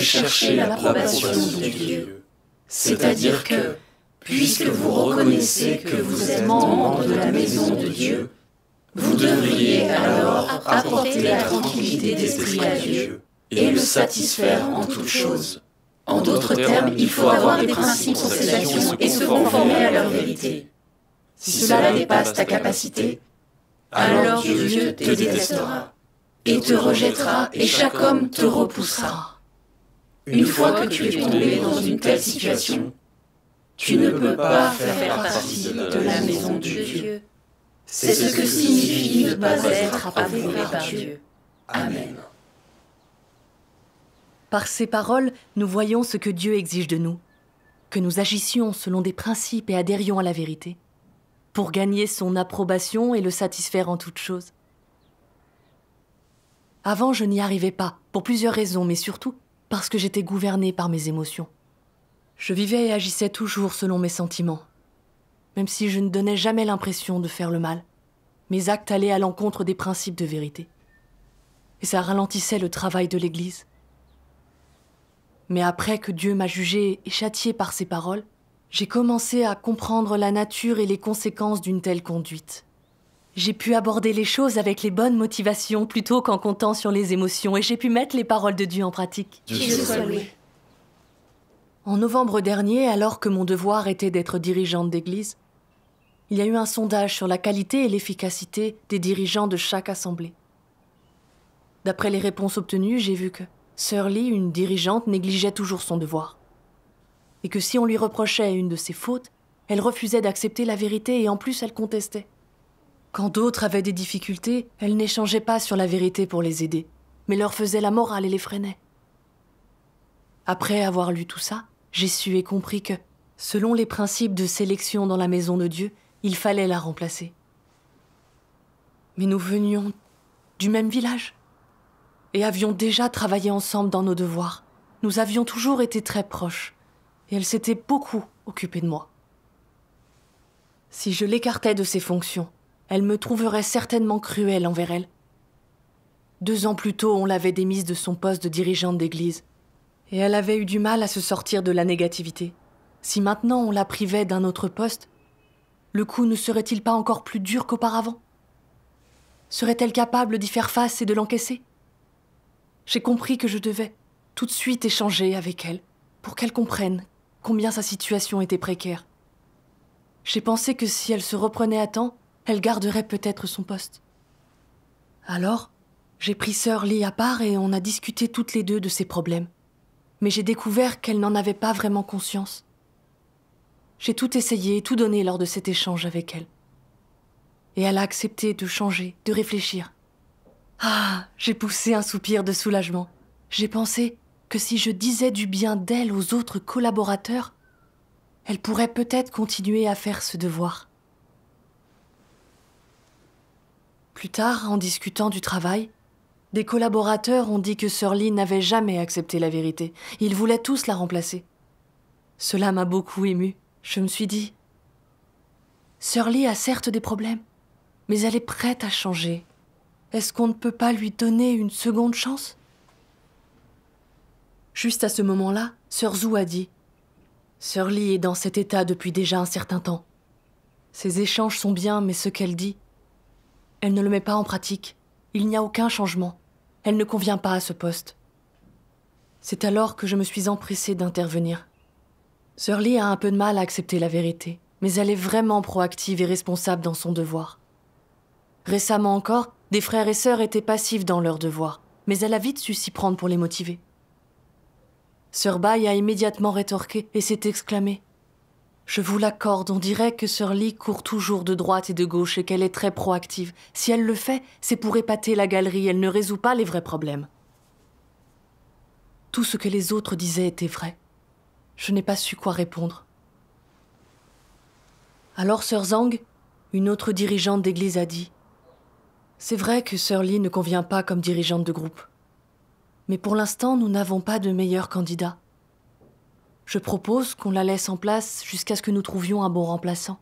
chercher l'approbation de Dieu. C'est-à-dire que, puisque vous reconnaissez que vous êtes membre de la maison de Dieu, vous devriez alors apporter la tranquillité d'esprit à Dieu et le satisfaire en toutes choses. En d'autres termes, il faut avoir des principes pour ces et se conformer à leur vérité. Si cela dépasse ta capacité, alors Dieu te détestera et te rejettera et chaque homme te repoussera. Une fois que tu es tombé dans une telle situation, tu ne peux pas faire partie de la maison de Dieu. C'est ce que signifie ne pas être approuvé par Dieu. Amen. Par ces paroles, nous voyons ce que Dieu exige de nous, que nous agissions selon des principes et adhérions à la vérité, pour gagner son approbation et le satisfaire en toutes choses. Avant, je n'y arrivais pas, pour plusieurs raisons, mais surtout parce que j'étais gouvernée par mes émotions. Je vivais et agissais toujours selon mes sentiments, même si je ne donnais jamais l'impression de faire le mal. Mes actes allaient à l'encontre des principes de vérité. Et ça ralentissait le travail de l'Église. Mais après que Dieu m'a jugé et châtié par ses paroles, j'ai commencé à comprendre la nature et les conséquences d'une telle conduite. J'ai pu aborder les choses avec les bonnes motivations plutôt qu'en comptant sur les émotions et j'ai pu mettre les paroles de Dieu en pratique. En novembre dernier, alors que mon devoir était d'être dirigeante d'église, il y a eu un sondage sur la qualité et l'efficacité des dirigeants de chaque assemblée. D'après les réponses obtenues, j'ai vu que Sir Lee, une dirigeante, négligeait toujours son devoir. Et que si on lui reprochait une de ses fautes, elle refusait d'accepter la vérité et en plus elle contestait. Quand d'autres avaient des difficultés, elle n'échangeait pas sur la vérité pour les aider, mais leur faisait la morale et les freinait. Après avoir lu tout ça, j'ai su et compris que, selon les principes de sélection dans la maison de Dieu, il fallait la remplacer. Mais nous venions du même village et avions déjà travaillé ensemble dans nos devoirs. Nous avions toujours été très proches et elle s'était beaucoup occupée de moi. Si je l'écartais de ses fonctions, elle me trouverait certainement cruelle envers elle. Deux ans plus tôt, on l'avait démise de son poste de dirigeante d'église. Et elle avait eu du mal à se sortir de la négativité. Si maintenant on la privait d'un autre poste, le coup ne serait-il pas encore plus dur qu'auparavant Serait-elle capable d'y faire face et de l'encaisser J'ai compris que je devais tout de suite échanger avec elle pour qu'elle comprenne combien sa situation était précaire. J'ai pensé que si elle se reprenait à temps, elle garderait peut-être son poste. Alors, j'ai pris Sœur Lee à part et on a discuté toutes les deux de ses problèmes. Mais j'ai découvert qu'elle n'en avait pas vraiment conscience. J'ai tout essayé et tout donné lors de cet échange avec elle. Et elle a accepté de changer, de réfléchir. Ah, j'ai poussé un soupir de soulagement. J'ai pensé que si je disais du bien d'elle aux autres collaborateurs, elle pourrait peut-être continuer à faire ce devoir. Plus tard, en discutant du travail, des collaborateurs ont dit que Sir Lee n'avait jamais accepté la vérité. Ils voulaient tous la remplacer. Cela m'a beaucoup ému. Je me suis dit Sir Lee a certes des problèmes, mais elle est prête à changer. Est-ce qu'on ne peut pas lui donner une seconde chance Juste à ce moment-là, Sir Zhu a dit Sir Lee est dans cet état depuis déjà un certain temps. Ses échanges sont bien, mais ce qu'elle dit elle ne le met pas en pratique. Il n'y a aucun changement. Elle ne convient pas à ce poste. C'est alors que je me suis empressée d'intervenir. Surly a un peu de mal à accepter la vérité, mais elle est vraiment proactive et responsable dans son devoir. Récemment encore, des frères et sœurs étaient passifs dans leur devoir, mais elle a vite su s'y prendre pour les motiver. Sir Bay a immédiatement rétorqué et s'est exclamée je vous l'accorde, on dirait que Sir Lee court toujours de droite et de gauche et qu'elle est très proactive. Si elle le fait, c'est pour épater la galerie, elle ne résout pas les vrais problèmes. Tout ce que les autres disaient était vrai. Je n'ai pas su quoi répondre. Alors Sir Zhang, une autre dirigeante d'église, a dit C'est vrai que Sir Lee ne convient pas comme dirigeante de groupe. Mais pour l'instant, nous n'avons pas de meilleur candidat. Je propose qu'on la laisse en place jusqu'à ce que nous trouvions un bon remplaçant.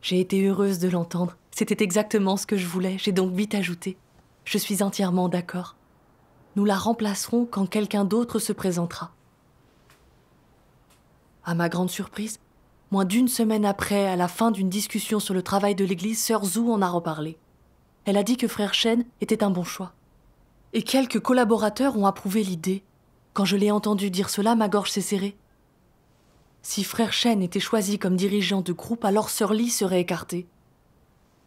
J'ai été heureuse de l'entendre. C'était exactement ce que je voulais. J'ai donc vite ajouté. Je suis entièrement d'accord. Nous la remplacerons quand quelqu'un d'autre se présentera. À ma grande surprise, moins d'une semaine après, à la fin d'une discussion sur le travail de l'Église, sœur Zou en a reparlé. Elle a dit que frère Chen était un bon choix. Et quelques collaborateurs ont approuvé l'idée, quand je l'ai entendu dire cela, ma gorge s'est serrée. Si frère Chen était choisi comme dirigeant de groupe, alors sœur Lee serait écartée.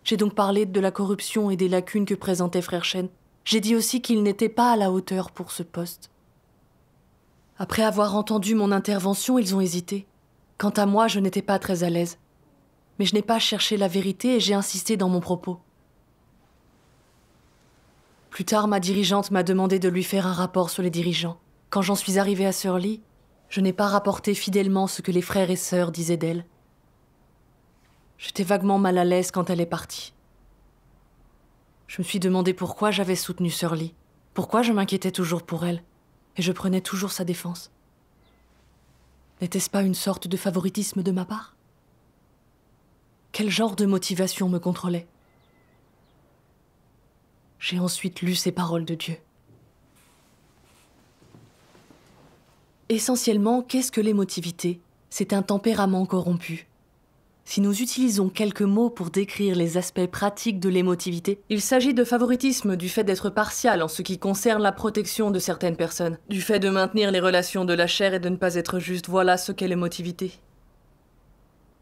J'ai donc parlé de la corruption et des lacunes que présentait frère Chen. J'ai dit aussi qu'il n'était pas à la hauteur pour ce poste. Après avoir entendu mon intervention, ils ont hésité. Quant à moi, je n'étais pas très à l'aise. Mais je n'ai pas cherché la vérité et j'ai insisté dans mon propos. Plus tard, ma dirigeante m'a demandé de lui faire un rapport sur les dirigeants. Quand j'en suis arrivée à Surly, je n'ai pas rapporté fidèlement ce que les frères et sœurs disaient d'elle. J'étais vaguement mal à l'aise quand elle est partie. Je me suis demandé pourquoi j'avais soutenu Surly, pourquoi je m'inquiétais toujours pour elle, et je prenais toujours sa défense. N'était-ce pas une sorte de favoritisme de ma part Quel genre de motivation me contrôlait J'ai ensuite lu ces paroles de Dieu. Essentiellement, qu'est-ce que l'émotivité C'est un tempérament corrompu. Si nous utilisons quelques mots pour décrire les aspects pratiques de l'émotivité, il s'agit de favoritisme du fait d'être partial en ce qui concerne la protection de certaines personnes, du fait de maintenir les relations de la chair et de ne pas être juste, voilà ce qu'est l'émotivité.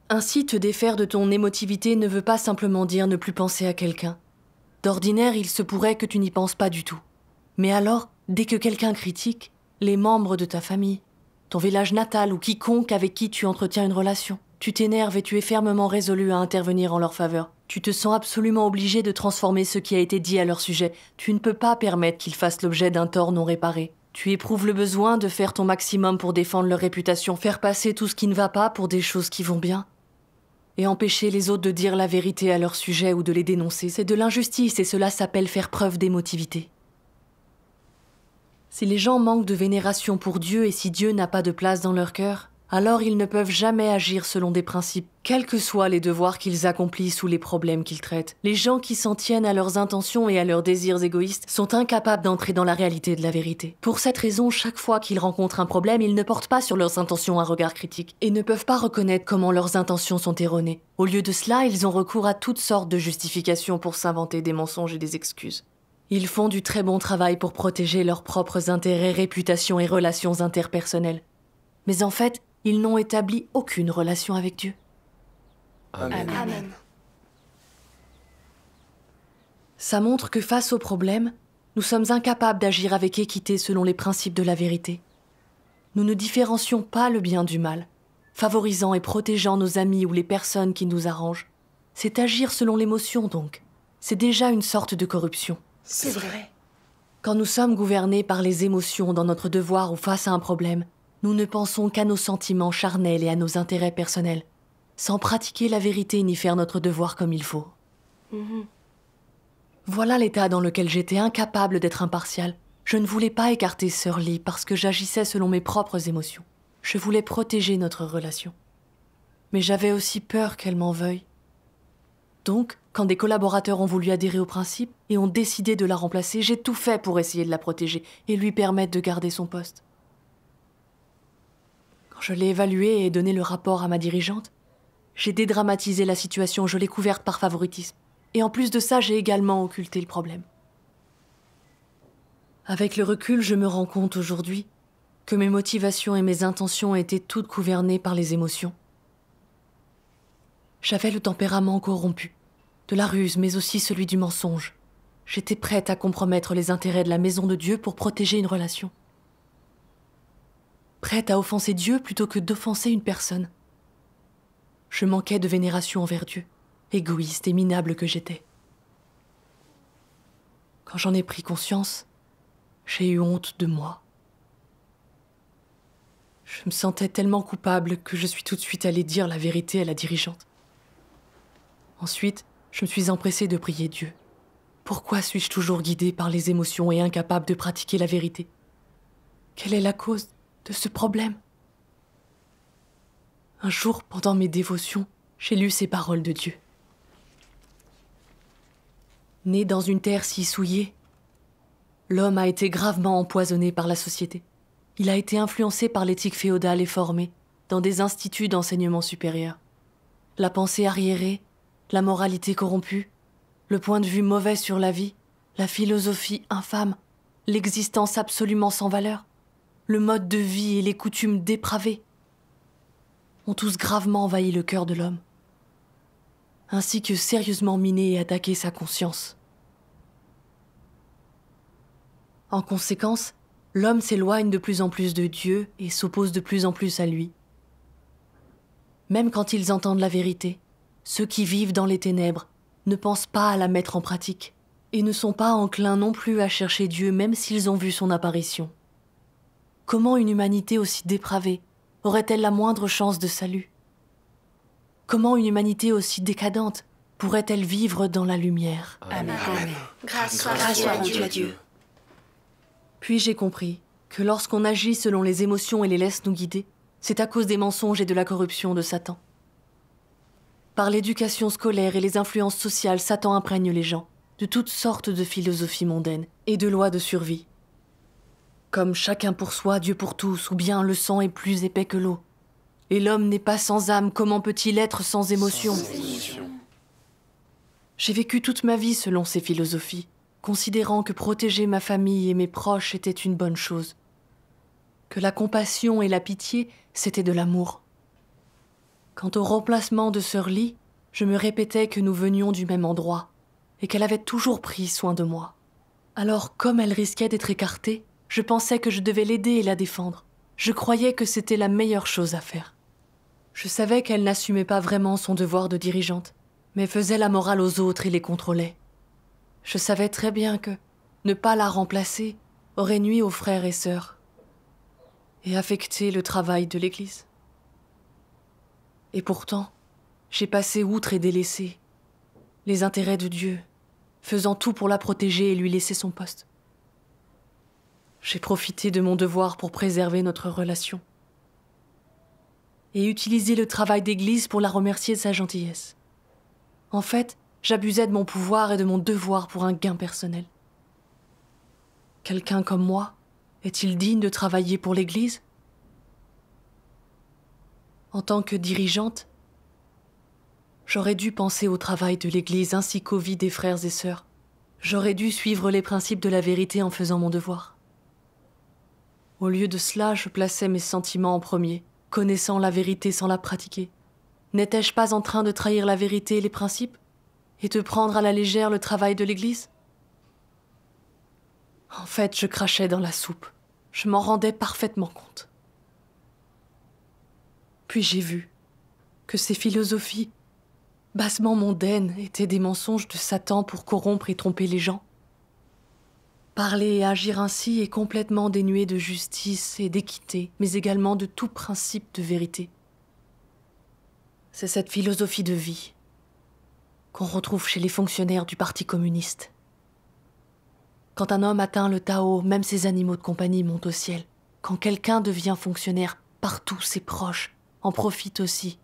Ainsi, te défaire de ton émotivité ne veut pas simplement dire ne plus penser à quelqu'un. D'ordinaire, il se pourrait que tu n'y penses pas du tout. Mais alors, dès que quelqu'un critique, les membres de ta famille, ton village natal ou quiconque avec qui tu entretiens une relation. Tu t'énerves et tu es fermement résolu à intervenir en leur faveur. Tu te sens absolument obligé de transformer ce qui a été dit à leur sujet. Tu ne peux pas permettre qu'ils fassent l'objet d'un tort non réparé. Tu éprouves le besoin de faire ton maximum pour défendre leur réputation, faire passer tout ce qui ne va pas pour des choses qui vont bien. Et empêcher les autres de dire la vérité à leur sujet ou de les dénoncer, c'est de l'injustice et cela s'appelle faire preuve d'émotivité. Si les gens manquent de vénération pour Dieu et si Dieu n'a pas de place dans leur cœur, alors ils ne peuvent jamais agir selon des principes, quels que soient les devoirs qu'ils accomplissent ou les problèmes qu'ils traitent. Les gens qui s'en tiennent à leurs intentions et à leurs désirs égoïstes sont incapables d'entrer dans la réalité de la vérité. Pour cette raison, chaque fois qu'ils rencontrent un problème, ils ne portent pas sur leurs intentions un regard critique et ne peuvent pas reconnaître comment leurs intentions sont erronées. Au lieu de cela, ils ont recours à toutes sortes de justifications pour s'inventer des mensonges et des excuses. Ils font du très bon travail pour protéger leurs propres intérêts, réputations et relations interpersonnelles. Mais en fait, ils n'ont établi aucune relation avec Dieu. Amen. Amen. Ça montre que face aux problèmes, nous sommes incapables d'agir avec équité selon les principes de la vérité. Nous ne différencions pas le bien du mal, favorisant et protégeant nos amis ou les personnes qui nous arrangent. C'est agir selon l'émotion donc. C'est déjà une sorte de corruption. C'est vrai. Quand nous sommes gouvernés par les émotions dans notre devoir ou face à un problème, nous ne pensons qu'à nos sentiments charnels et à nos intérêts personnels, sans pratiquer la vérité ni faire notre devoir comme il faut. Mhm. Voilà l'état dans lequel j'étais incapable d'être impartial. Je ne voulais pas écarter Sir Lee parce que j'agissais selon mes propres émotions. Je voulais protéger notre relation. Mais j'avais aussi peur qu'elle m'en veuille donc, quand des collaborateurs ont voulu adhérer au principe et ont décidé de la remplacer, j'ai tout fait pour essayer de la protéger et lui permettre de garder son poste. Quand je l'ai évaluée et donné le rapport à ma dirigeante, j'ai dédramatisé la situation, je l'ai couverte par favoritisme. Et en plus de ça, j'ai également occulté le problème. Avec le recul, je me rends compte aujourd'hui que mes motivations et mes intentions étaient toutes gouvernées par les émotions. J'avais le tempérament corrompu de la ruse, mais aussi celui du mensonge. J'étais prête à compromettre les intérêts de la maison de Dieu pour protéger une relation. Prête à offenser Dieu plutôt que d'offenser une personne. Je manquais de vénération envers Dieu, égoïste et minable que j'étais. Quand j'en ai pris conscience, j'ai eu honte de moi. Je me sentais tellement coupable que je suis tout de suite allée dire la vérité à la dirigeante. Ensuite, je suis empressée de prier Dieu. Pourquoi suis-je toujours guidée par les émotions et incapable de pratiquer la vérité Quelle est la cause de ce problème Un jour, pendant mes dévotions, j'ai lu ces paroles de Dieu. Né dans une terre si souillée, l'homme a été gravement empoisonné par la société. Il a été influencé par l'éthique féodale et formé dans des instituts d'enseignement supérieur. La pensée arriérée la moralité corrompue, le point de vue mauvais sur la vie, la philosophie infâme, l'existence absolument sans valeur, le mode de vie et les coutumes dépravées ont tous gravement envahi le cœur de l'homme, ainsi que sérieusement miné et attaqué sa conscience. En conséquence, l'homme s'éloigne de plus en plus de Dieu et s'oppose de plus en plus à lui. Même quand ils entendent la vérité, ceux qui vivent dans les ténèbres ne pensent pas à la mettre en pratique et ne sont pas enclins non plus à chercher Dieu même s'ils ont vu son apparition. Comment une humanité aussi dépravée aurait-elle la moindre chance de salut Comment une humanité aussi décadente pourrait-elle vivre dans la lumière Amen. Grâce soit rendue à Dieu. Puis j'ai compris que lorsqu'on agit selon les émotions et les laisse nous guider, c'est à cause des mensonges et de la corruption de Satan. Par l'éducation scolaire et les influences sociales, Satan imprègne les gens de toutes sortes de philosophies mondaines et de lois de survie. Comme chacun pour soi, Dieu pour tous, ou bien le sang est plus épais que l'eau. Et l'homme n'est pas sans âme, comment peut-il être sans émotion, émotion. J'ai vécu toute ma vie selon ces philosophies, considérant que protéger ma famille et mes proches était une bonne chose, que la compassion et la pitié, c'était de l'amour. Quant au remplacement de Sœur Lee, je me répétais que nous venions du même endroit et qu'elle avait toujours pris soin de moi. Alors, comme elle risquait d'être écartée, je pensais que je devais l'aider et la défendre. Je croyais que c'était la meilleure chose à faire. Je savais qu'elle n'assumait pas vraiment son devoir de dirigeante, mais faisait la morale aux autres et les contrôlait. Je savais très bien que ne pas la remplacer aurait nuit aux frères et sœurs et affecté le travail de l'Église. Et pourtant, j'ai passé outre et délaissé les intérêts de Dieu, faisant tout pour la protéger et lui laisser son poste. J'ai profité de mon devoir pour préserver notre relation et utilisé le travail d'église pour la remercier de sa gentillesse. En fait, j'abusais de mon pouvoir et de mon devoir pour un gain personnel. Quelqu'un comme moi est-il digne de travailler pour l'église en tant que dirigeante, j'aurais dû penser au travail de l'Église ainsi qu'aux vies des frères et sœurs. J'aurais dû suivre les principes de la vérité en faisant mon devoir. Au lieu de cela, je plaçais mes sentiments en premier, connaissant la vérité sans la pratiquer. N'étais-je pas en train de trahir la vérité et les principes Et de prendre à la légère le travail de l'Église En fait, je crachais dans la soupe. Je m'en rendais parfaitement compte. Puis j'ai vu que ces philosophies bassement mondaines étaient des mensonges de Satan pour corrompre et tromper les gens. Parler et agir ainsi est complètement dénué de justice et d'équité, mais également de tout principe de vérité. C'est cette philosophie de vie qu'on retrouve chez les fonctionnaires du Parti communiste. Quand un homme atteint le Tao, même ses animaux de compagnie montent au ciel. Quand quelqu'un devient fonctionnaire, partout ses proches, en profitent aussi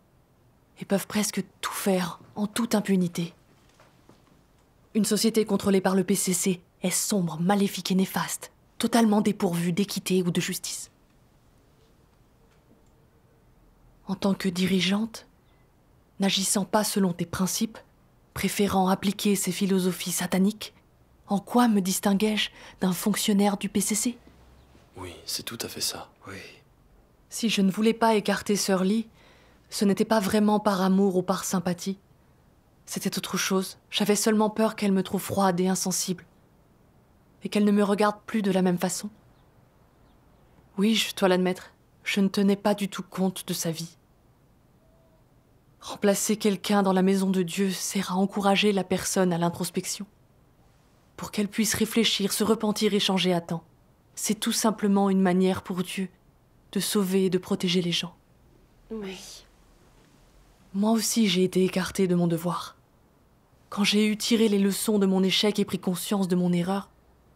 et peuvent presque tout faire en toute impunité. Une société contrôlée par le PCC est sombre, maléfique et néfaste, totalement dépourvue d'équité ou de justice. En tant que dirigeante, n'agissant pas selon tes principes, préférant appliquer ces philosophies sataniques, en quoi me distinguais-je d'un fonctionnaire du PCC Oui, c'est tout à fait ça. Oui. Si je ne voulais pas écarter Sœur Lee, ce n'était pas vraiment par amour ou par sympathie. C'était autre chose. J'avais seulement peur qu'elle me trouve froide et insensible. Et qu'elle ne me regarde plus de la même façon. Oui, je dois l'admettre, je ne tenais pas du tout compte de sa vie. Remplacer quelqu'un dans la maison de Dieu sert à encourager la personne à l'introspection. Pour qu'elle puisse réfléchir, se repentir et changer à temps. C'est tout simplement une manière pour Dieu de sauver et de protéger les gens. Oui. Moi aussi, j'ai été écartée de mon devoir. Quand j'ai eu tiré les leçons de mon échec et pris conscience de mon erreur,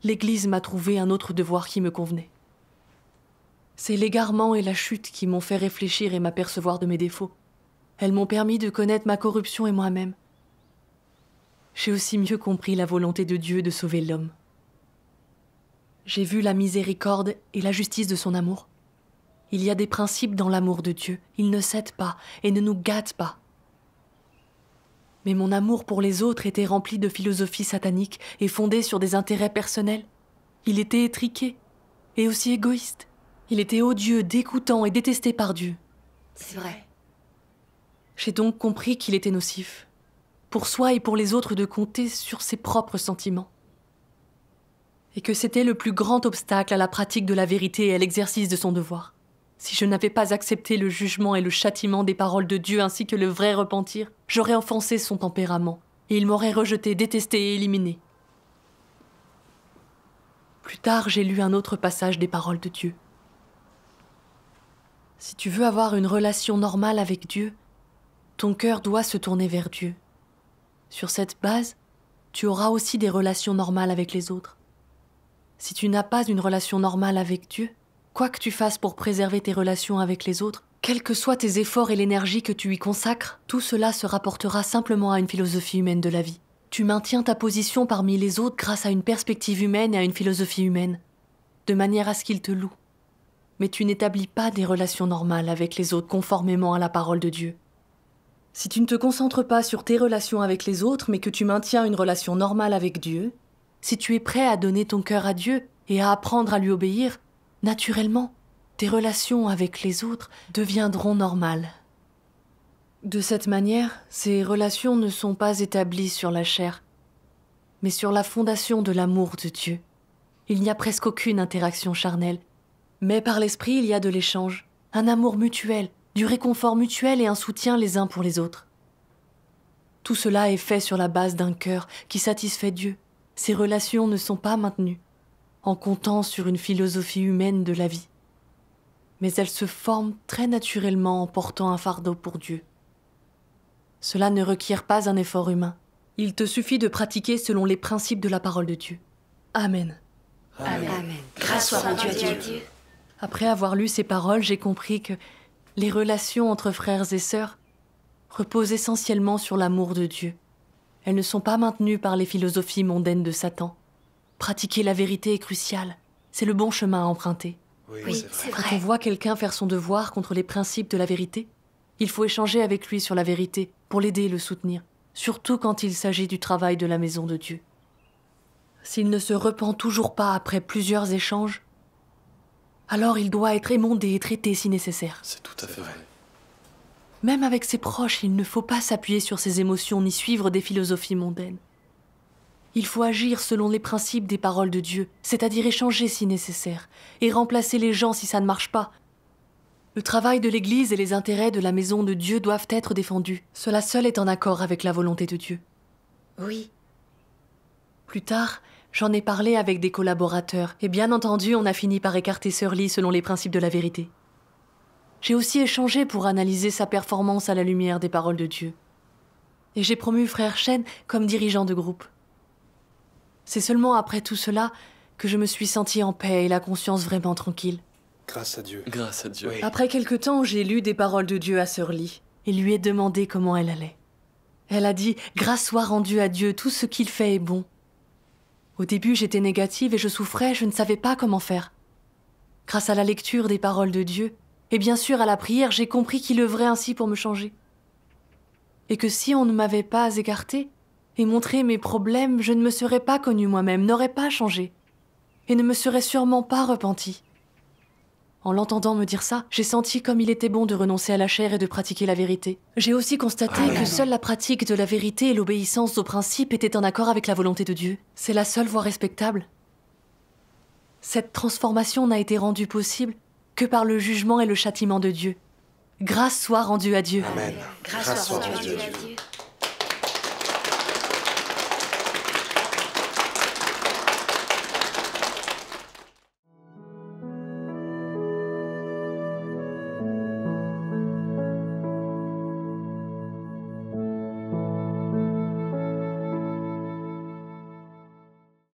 l'Église m'a trouvé un autre devoir qui me convenait. C'est l'égarement et la chute qui m'ont fait réfléchir et m'apercevoir de mes défauts. Elles m'ont permis de connaître ma corruption et moi-même. J'ai aussi mieux compris la volonté de Dieu de sauver l'homme. J'ai vu la miséricorde et la justice de son amour. Il y a des principes dans l'amour de Dieu. Il ne cède pas et ne nous gâte pas. Mais mon amour pour les autres était rempli de philosophie satanique et fondé sur des intérêts personnels. Il était étriqué et aussi égoïste. Il était odieux, dégoûtant et détesté par Dieu. C'est vrai. J'ai donc compris qu'il était nocif, pour soi et pour les autres de compter sur ses propres sentiments. Et que c'était le plus grand obstacle à la pratique de la vérité et à l'exercice de son devoir. Si je n'avais pas accepté le jugement et le châtiment des paroles de Dieu ainsi que le vrai repentir, j'aurais offensé son tempérament, et il m'aurait rejeté, détesté et éliminé. Plus tard, j'ai lu un autre passage des paroles de Dieu. Si tu veux avoir une relation normale avec Dieu, ton cœur doit se tourner vers Dieu. Sur cette base, tu auras aussi des relations normales avec les autres. Si tu n'as pas une relation normale avec Dieu, Quoi que tu fasses pour préserver tes relations avec les autres, quels que soient tes efforts et l'énergie que tu y consacres, tout cela se rapportera simplement à une philosophie humaine de la vie. Tu maintiens ta position parmi les autres grâce à une perspective humaine et à une philosophie humaine, de manière à ce qu'ils te louent. Mais tu n'établis pas des relations normales avec les autres conformément à la parole de Dieu. Si tu ne te concentres pas sur tes relations avec les autres, mais que tu maintiens une relation normale avec Dieu, si tu es prêt à donner ton cœur à Dieu et à apprendre à lui obéir, naturellement, tes relations avec les autres deviendront normales. De cette manière, ces relations ne sont pas établies sur la chair, mais sur la fondation de l'amour de Dieu. Il n'y a presque aucune interaction charnelle, mais par l'esprit il y a de l'échange, un amour mutuel, du réconfort mutuel et un soutien les uns pour les autres. Tout cela est fait sur la base d'un cœur qui satisfait Dieu. Ces relations ne sont pas maintenues, en comptant sur une philosophie humaine de la vie. Mais elle se forme très naturellement en portant un fardeau pour Dieu. Cela ne requiert pas un effort humain. Il te suffit de pratiquer selon les principes de la parole de Dieu. Amen. Amen. Grâce soit à Dieu. Après avoir lu ces paroles, j'ai compris que les relations entre frères et sœurs reposent essentiellement sur l'amour de Dieu. Elles ne sont pas maintenues par les philosophies mondaines de Satan. Pratiquer la vérité est crucial. C'est le bon chemin à emprunter. Oui, c'est vrai. Quand on voit quelqu'un faire son devoir contre les principes de la vérité, il faut échanger avec lui sur la vérité pour l'aider et le soutenir, surtout quand il s'agit du travail de la maison de Dieu. S'il ne se repent toujours pas après plusieurs échanges, alors il doit être émondé et traité si nécessaire. C'est tout à fait vrai. Même avec ses proches, il ne faut pas s'appuyer sur ses émotions ni suivre des philosophies mondaines. Il faut agir selon les principes des paroles de Dieu, c'est-à-dire échanger si nécessaire, et remplacer les gens si ça ne marche pas. Le travail de l'Église et les intérêts de la maison de Dieu doivent être défendus. Cela seul est en accord avec la volonté de Dieu. Oui. Plus tard, j'en ai parlé avec des collaborateurs, et bien entendu, on a fini par écarter Sir Lee selon les principes de la vérité. J'ai aussi échangé pour analyser sa performance à la lumière des paroles de Dieu. Et j'ai promu frère Chen comme dirigeant de groupe. C'est seulement après tout cela que je me suis sentie en paix et la conscience vraiment tranquille. Grâce à Dieu. Grâce à Dieu. Après quelque temps, j'ai lu des paroles de Dieu à Sœur Lee et lui ai demandé comment elle allait. Elle a dit Grâce soit rendue à Dieu, tout ce qu'il fait est bon. Au début, j'étais négative et je souffrais, je ne savais pas comment faire. Grâce à la lecture des paroles de Dieu, et bien sûr à la prière, j'ai compris qu'il œuvrait ainsi pour me changer. Et que si on ne m'avait pas écartée, et montrer mes problèmes, je ne me serais pas connue moi-même, n'aurais pas changé, et ne me serais sûrement pas repenti. En l'entendant me dire ça, j'ai senti comme il était bon de renoncer à la chair et de pratiquer la vérité. J'ai aussi constaté ah. que seule la pratique de la vérité et l'obéissance aux principes étaient en accord avec la volonté de Dieu. C'est la seule voie respectable. Cette transformation n'a été rendue possible que par le jugement et le châtiment de Dieu. Grâce soit rendue à Dieu. Amen. Grâce, soit rendue à Dieu.